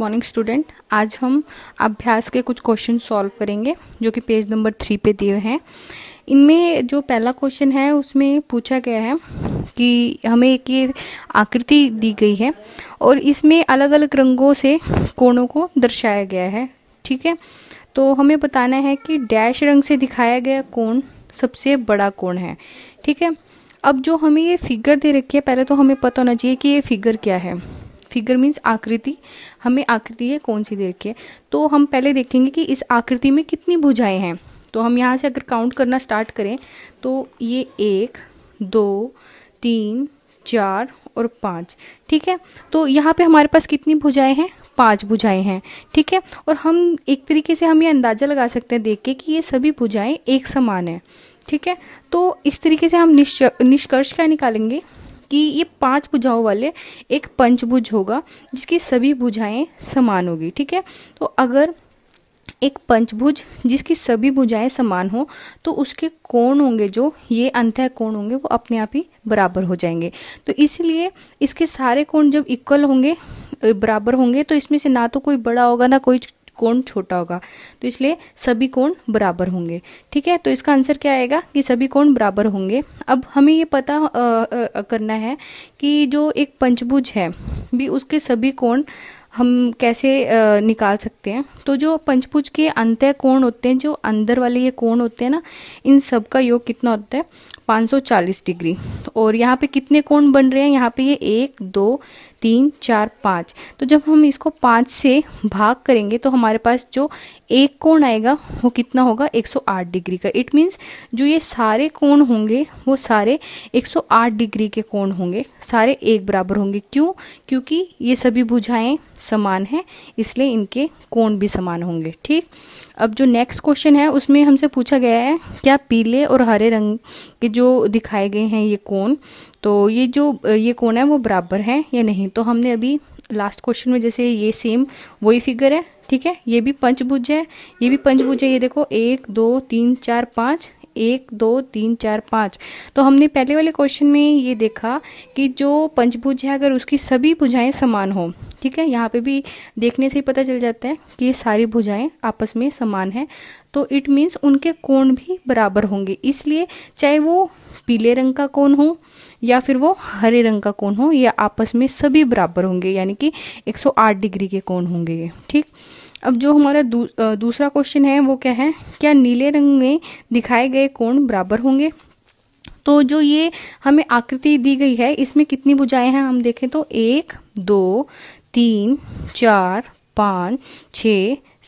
morning student आज हम अभ्यास के कुछ क्वेश्चन सॉल्व करेंगे जो कि पेज नंबर थ्री पे दिए हैं इनमें जो पहला क्वेश्चन है उसमें पूछा गया है कि हमें एक ये आकृति दी गई है और इसमें अलग अलग रंगों से कोणों को दर्शाया गया है ठीक है तो हमें बताना है कि डैश रंग से दिखाया गया कोण सबसे बड़ा कोण है ठीक है अब जो हमें ये फिगर दे रखी है पहले तो हमें पता होना चाहिए कि ये फिगर क्या है फिगर मीन्स आकृति हमें आकृति है कौन सी दे रखी है तो हम पहले देखेंगे कि इस आकृति में कितनी भुजाएं हैं तो हम यहाँ से अगर काउंट करना स्टार्ट करें तो ये एक दो तीन चार और पाँच ठीक है तो यहाँ पे हमारे पास कितनी भुजाएं हैं पांच भुजाएं हैं ठीक है और हम एक तरीके से हम ये अंदाज़ा लगा सकते हैं देख के कि ये सभी भुजाएं एक समान है ठीक है तो इस तरीके से हम निष्कर्ष क्या निकालेंगे कि ये पांच भुजाओं वाले एक पंचभुज होगा जिसकी सभी भुजाएं समान होगी ठीक है तो अगर एक पंचभुज जिसकी सभी भुजाएं समान हो तो उसके कोण होंगे जो ये अंत कोण होंगे वो अपने आप ही बराबर हो जाएंगे तो इसलिए इसके सारे कोण जब इक्वल होंगे बराबर होंगे तो इसमें से ना तो कोई बड़ा होगा ना कोई कोण छोटा होगा तो इसलिए सभी कोण बराबर होंगे ठीक है तो इसका आंसर क्या आएगा कि सभी कोण बराबर होंगे अब हमें ये पता आ, आ, करना है कि जो एक पंचभुज है भी उसके सभी कोण हम कैसे निकाल सकते हैं तो जो पंचभुज के अंत कोण होते हैं जो अंदर वाले ये कोण होते हैं ना इन सब का योग कितना होता है 540 डिग्री और यहाँ पे कितने कोण बन रहे हैं यहाँ पे ये एक दो तीन चार पाँच तो जब हम इसको पाँच से भाग करेंगे तो हमारे पास जो एक कोण आएगा वो कितना होगा 108 डिग्री का इट मीन्स जो ये सारे कोण होंगे वो सारे 108 डिग्री के कोण होंगे सारे एक बराबर होंगे क्यों क्योंकि ये सभी भुजाएं समान हैं इसलिए इनके कोण भी समान होंगे ठीक अब जो नेक्स्ट क्वेश्चन है उसमें हमसे पूछा गया है क्या पीले और हरे रंग कि जो दिखाए गए हैं ये कोण तो ये जो ये कोण है वो बराबर है या नहीं तो हमने अभी लास्ट क्वेश्चन में जैसे ये सेम वही फिगर है ठीक है ये भी पंचभुज है ये भी पंचभुज है ये देखो एक दो तीन चार पाँच एक दो तीन चार पाँच तो हमने पहले वाले क्वेश्चन में ये देखा कि जो पंचभुज है अगर उसकी सभी भुजाएं समान हों ठीक है यहाँ पे भी देखने से ही पता चल जाता है कि ये सारी भुजाएं आपस में समान हैं तो इट मीन्स उनके कोण भी बराबर होंगे इसलिए चाहे वो पीले रंग का कोण हो या फिर वो हरे रंग का कोण हो या आपस में सभी बराबर होंगे यानी कि 108 डिग्री के कोण होंगे ये ठीक अब जो हमारा दू, दूसरा क्वेश्चन है वो क्या है क्या नीले रंग में दिखाए गए कोण बराबर होंगे तो जो ये हमें आकृति दी गई है इसमें कितनी भुजाएं हैं हम देखें तो एक दो तीन चार पाँच छ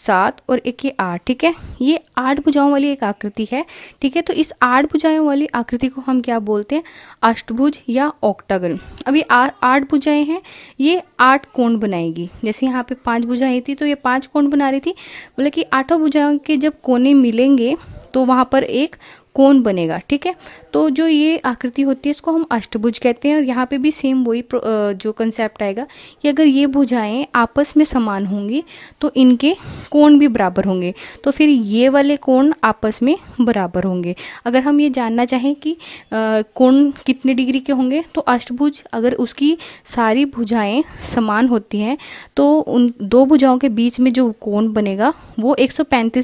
सात और एक ये आठ ठीक है ये आठ भुजाओं वाली एक आकृति है ठीक है तो इस आठ भुजाओं वाली आकृति को हम क्या बोलते हैं अष्टभुज या ऑक्टागन अब ये आठ भुजाएं हैं ये आठ कोण बनाएगी जैसे यहाँ पे पांच भुजाएं थी तो ये पांच कोण बना रही थी मतलब कि आठों भुजाओं के जब कोने मिलेंगे तो वहां पर एक कौन बनेगा ठीक है तो जो ये आकृति होती है इसको हम अष्टभुज कहते हैं और यहाँ पे भी सेम वही जो कंसेप्ट आएगा कि अगर ये भुजाएं आपस में समान होंगी तो इनके कोण भी बराबर होंगे तो फिर ये वाले कोण आपस में बराबर होंगे अगर हम ये जानना चाहें कि कोण कितने डिग्री के होंगे तो अष्टभुज अगर उसकी सारी भुजाएं समान होती हैं तो उन दो भुजाओं के बीच में जो कोण बनेगा वो एक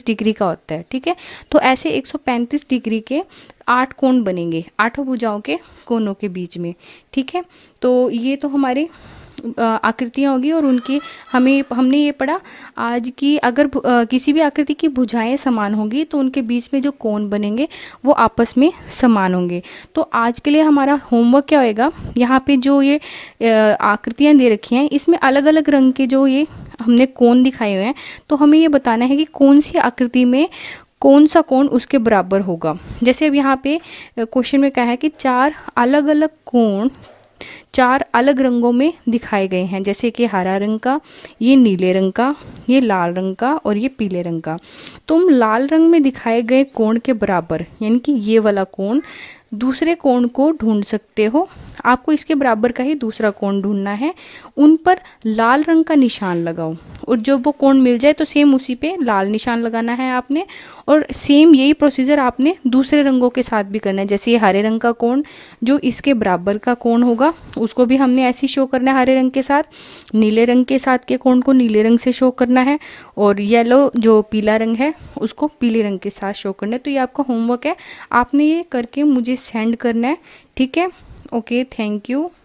डिग्री का होता है ठीक है तो ऐसे एक डिग्री डिग्री के आठ कोण बनेंगे आठों भुजाओं के कोनों के बीच में ठीक है तो ये तो हमारी आकृतियाँ होगी और उनकी हमें हमने ये पढ़ा आज की अगर आ, किसी भी आकृति की भुजाएं समान होंगी तो उनके बीच में जो कोण बनेंगे वो आपस में समान होंगे तो आज के लिए हमारा होमवर्क क्या होएगा यहाँ पे जो ये आकृतियाँ दे रखी हैं इसमें अलग अलग रंग के जो ये हमने कोण दिखाए हुए हैं तो हमें ये बताना है कि कौन सी आकृति में कौन सा कोण उसके बराबर होगा जैसे अब यहाँ पे क्वेश्चन में कहा है कि चार अलग अलग कोण चार अलग रंगों में दिखाए गए हैं जैसे कि हरा रंग का ये नीले रंग का ये लाल रंग का और ये पीले रंग का तुम तो लाल रंग में दिखाए गए कोण के बराबर यानी कि ये वाला कोण दूसरे कोण को ढूंढ सकते हो आपको इसके बराबर का ही दूसरा कोण ढूंढना है उन पर लाल रंग का निशान लगाओ और जब वो कोण मिल जाए तो सेम उसी पे लाल निशान लगाना है आपने और सेम यही प्रोसीजर आपने दूसरे रंगों के साथ भी करना है जैसे ये हरे रंग का कोण जो इसके बराबर का कोण होगा उसको भी हमने ऐसे शो करना है हरे रंग के साथ नीले रंग के साथ के कोण को नीले रंग से शो करना है और येलो जो पीला रंग है उसको पीले रंग के साथ शो करना है तो ये आपका होमवर्क है आपने ये करके मुझे सेंड करना है ठीक है ओके थैंक यू